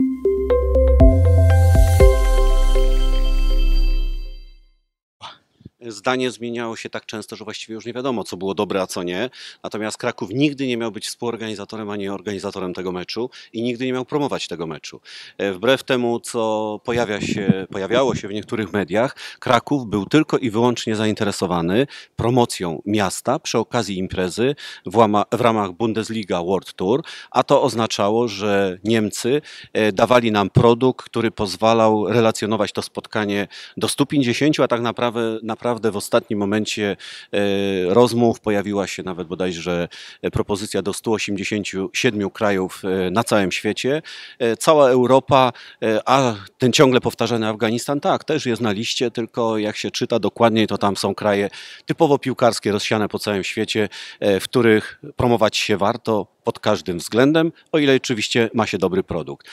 Música zdanie zmieniało się tak często, że właściwie już nie wiadomo, co było dobre, a co nie. Natomiast Kraków nigdy nie miał być współorganizatorem ani organizatorem tego meczu i nigdy nie miał promować tego meczu. E, wbrew temu, co pojawia się, pojawiało się w niektórych mediach, Kraków był tylko i wyłącznie zainteresowany promocją miasta przy okazji imprezy w, łama, w ramach Bundesliga World Tour, a to oznaczało, że Niemcy e, dawali nam produkt, który pozwalał relacjonować to spotkanie do 150, a tak naprawdę, naprawdę naprawdę w ostatnim momencie e, rozmów pojawiła się nawet bodajże propozycja do 187 krajów e, na całym świecie. E, cała Europa, a ten ciągle powtarzany Afganistan, tak, też jest na liście, tylko jak się czyta dokładniej, to tam są kraje typowo piłkarskie, rozsiane po całym świecie, w których promować się warto, pod każdym względem, o ile oczywiście ma się dobry produkt.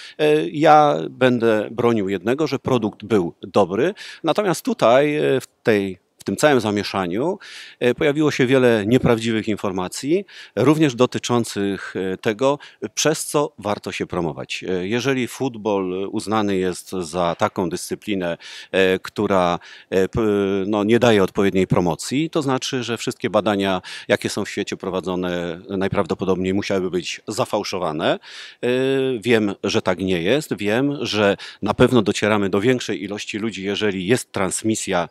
Ja będę bronił jednego, że produkt był dobry, natomiast tutaj w tej w tym całym zamieszaniu e, pojawiło się wiele nieprawdziwych informacji, również dotyczących e, tego, przez co warto się promować. E, jeżeli futbol uznany jest za taką dyscyplinę, która no, nie daje odpowiedniej promocji, to znaczy, że wszystkie badania, jakie są w świecie prowadzone, najprawdopodobniej musiałyby być zafałszowane. Wiem, że tak nie jest. Wiem, że na pewno docieramy do większej ilości ludzi, jeżeli jest transmisja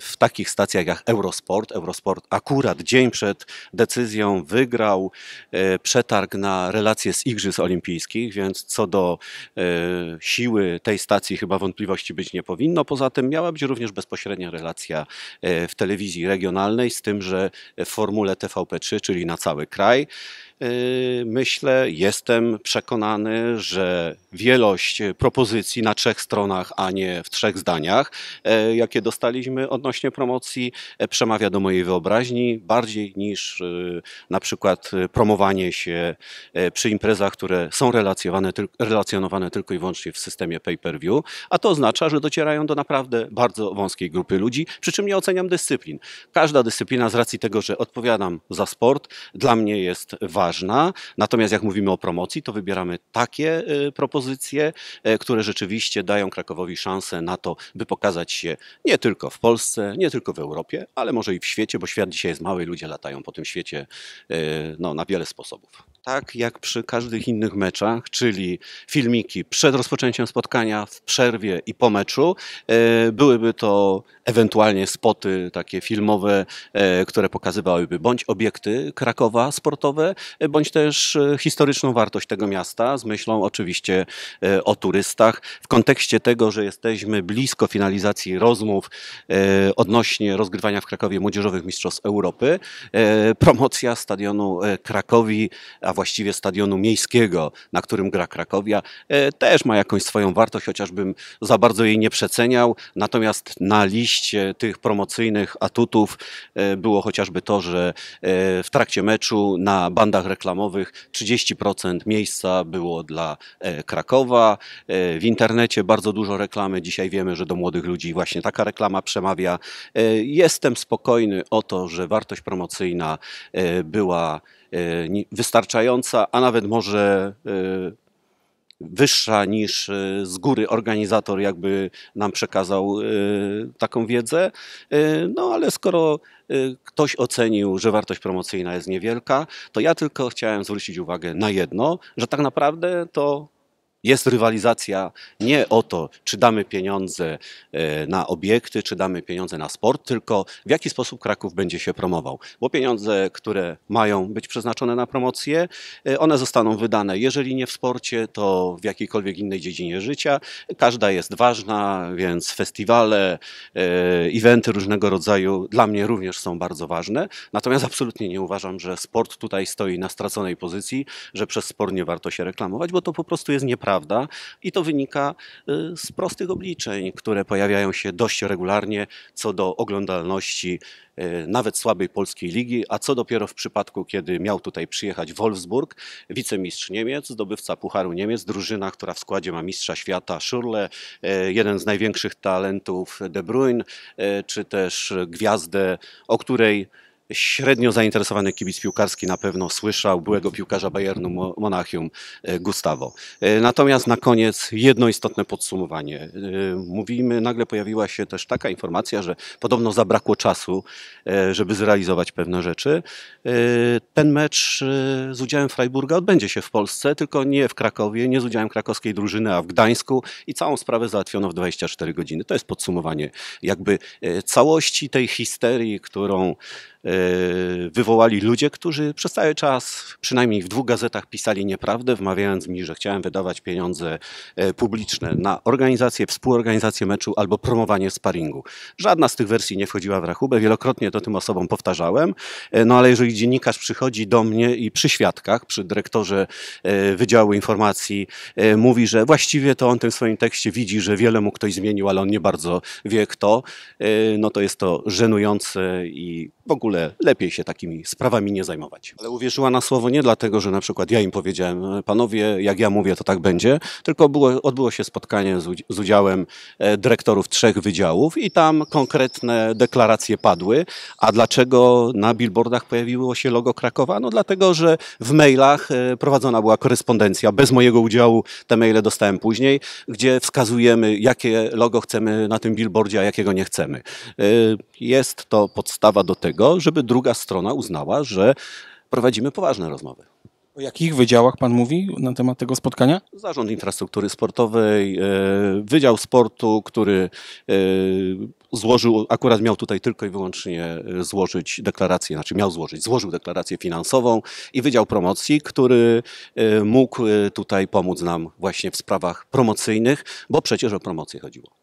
w takim takich stacjach jak Eurosport. Eurosport akurat dzień przed decyzją wygrał e, przetarg na relacje z Igrzysk Olimpijskich, więc co do e, siły tej stacji chyba wątpliwości być nie powinno. Poza tym miała być również bezpośrednia relacja e, w telewizji regionalnej z tym, że w formule TVP3, czyli na cały kraj. Y, myślę, jestem przekonany, że wielość propozycji na trzech stronach, a nie w trzech zdaniach, e, jakie dostaliśmy odnośnie promocji, e, przemawia do mojej wyobraźni bardziej niż e, na przykład promowanie się przy imprezach, które są relacjonowane, tylko i wyłącznie w systemie pay-per-view, a to oznacza, że docierają do naprawdę bardzo wąskiej grupy ludzi, przy czym nie oceniam dyscyplin. Każda dyscyplina z racji tego, że odpowiadam za sport, dla mnie jest ważna ważna. Natomiast jak mówimy o promocji, to wybieramy takie y, propozycje, y, które rzeczywiście dają Krakowowi szansę na to, by pokazać się nie tylko w Polsce, nie tylko w Europie, ale może i w świecie, bo świat dzisiaj jest mały i ludzie latają po tym świecie y, no, na wiele sposobów tak jak przy każdych innych meczach, czyli filmiki przed rozpoczęciem spotkania, w przerwie i po meczu. E, byłyby to ewentualnie spoty takie filmowe, e, które pokazywałyby bądź obiekty Krakowa sportowe, e, bądź też historyczną wartość tego miasta, z myślą oczywiście o turystach. W kontekście tego, że jesteśmy blisko finalizacji rozmów odnośnie rozgrywania w Krakowie Młodzieżowych Mistrzostw Europy, promocja stadionu Krakowi, a właściwie stadionu miejskiego, na którym gra Krakowia, e, też ma jakąś swoją wartość, chociażbym za bardzo jej nie przeceniał. Natomiast na liście tych promocyjnych atutów e, było chociażby to, że e, w trakcie meczu na bandach reklamowych 30% miejsca było dla Krakowa. W internecie bardzo dużo reklamy. Dzisiaj wiemy, że do młodych ludzi właśnie taka reklama przemawia. Jestem spokojny o to, że wartość promocyjna była E, wystarczająca, a nawet może e, wyższa niż e, z góry organizator jakby nam przekazał taką wiedzę. No ale skoro ktoś ocenił, że wartość promocyjna jest niewielka, to ja tylko chciałem zwrócić uwagę na jedno, że tak naprawdę to jest rywalizacja nie o to, czy damy pieniądze e, na obiekty, czy damy pieniądze na sport, tylko w jaki sposób Kraków będzie się promował. Bo pieniądze, które mają być przeznaczone na promocję, e, one zostaną wydane, jeżeli nie w sporcie, to w jakiejkolwiek innej dziedzinie życia. Każda jest ważna, więc festiwale, e, eventy różnego rodzaju dla mnie również są bardzo ważne. Natomiast absolutnie nie uważam, że sport tutaj stoi na straconej pozycji, że przez sport nie warto się reklamować, bo to po prostu jest nieprawda prawda. I to wynika y, z prostych obliczeń, które pojawiają się dość regularnie co do oglądalności y, nawet słabej polskiej ligi, a co dopiero w przypadku, kiedy miał tutaj przyjechać Wolfsburg, wicemistrz Niemiec, zdobywca Pucharu Niemiec, drużyna, która w składzie ma mistrza świata Schurle, y, jeden z największych talentów De Bruyne, czy też gwiazdę, o której średnio zainteresowany kibic piłkarski na pewno słyszał byłego piłkarza Bayernu Monachium e, Gustavo. E, natomiast na koniec jedno istotne podsumowanie. E, mówimy, nagle pojawiła się też taka informacja, że podobno zabrakło czasu, żeby zrealizować pewne rzeczy. Ten mecz z udziałem Freiburga odbędzie się w Polsce, tylko nie w Krakowie, nie z udziałem krakowskiej drużyny, a w Gdańsku i całą sprawę załatwiono w 24 godziny. To jest podsumowanie jakby całości tej histerii, którą E, wywołali ludzie, którzy przez cały czas, przynajmniej w dwóch gazetach, pisali nieprawdę, wmawiając mi, że chciałem wydawać pieniądze e, publiczne na organizację, współorganizację meczu albo promowanie sparingu. Żadna z tych wersji nie wchodziła w rachubę, wielokrotnie to tym osobom powtarzałem, e, no ale jeżeli dziennikarz przychodzi do mnie i przy świadkach, przy dyrektorze Wydziału Informacji mówi, że właściwie to on w tym swoim tekście widzi, że wiele mu ktoś zmienił, ale on nie bardzo wie kto, no to jest to żenujące i w ogóle ogóle lepiej się takimi sprawami nie zajmować. Ale uwierzyła na słowo nie dlatego, że na przykład ja im powiedziałem, e, panowie, jak ja mówię, to tak będzie, tylko było, odbyło się spotkanie z udziałem e, dyrektorów trzech wydziałów i tam konkretne deklaracje padły. A dlaczego na billboardach pojawiło się logo Krakowa? No dlatego, że w mailach e, prowadzona była korespondencja bez mojego udziału, te maile dostałem później, gdzie wskazujemy, jakie logo chcemy na tym billboardzie, a jakiego nie chcemy. Jest to podstawa do tego, żeby druga strona uznała, że prowadzimy poważne rozmowy. O jakich wydziałach Pan mówi na temat tego spotkania? Zarząd Infrastruktury Sportowej, e, Wydział Sportu, który e, złożył, akurat miał tutaj tylko i wyłącznie e, złożyć deklarację, znaczy miał złożyć, złożył deklarację finansową i Wydział Promocji, który mógł tutaj pomóc nam właśnie w sprawach promocyjnych, bo przecież o promocję chodziło.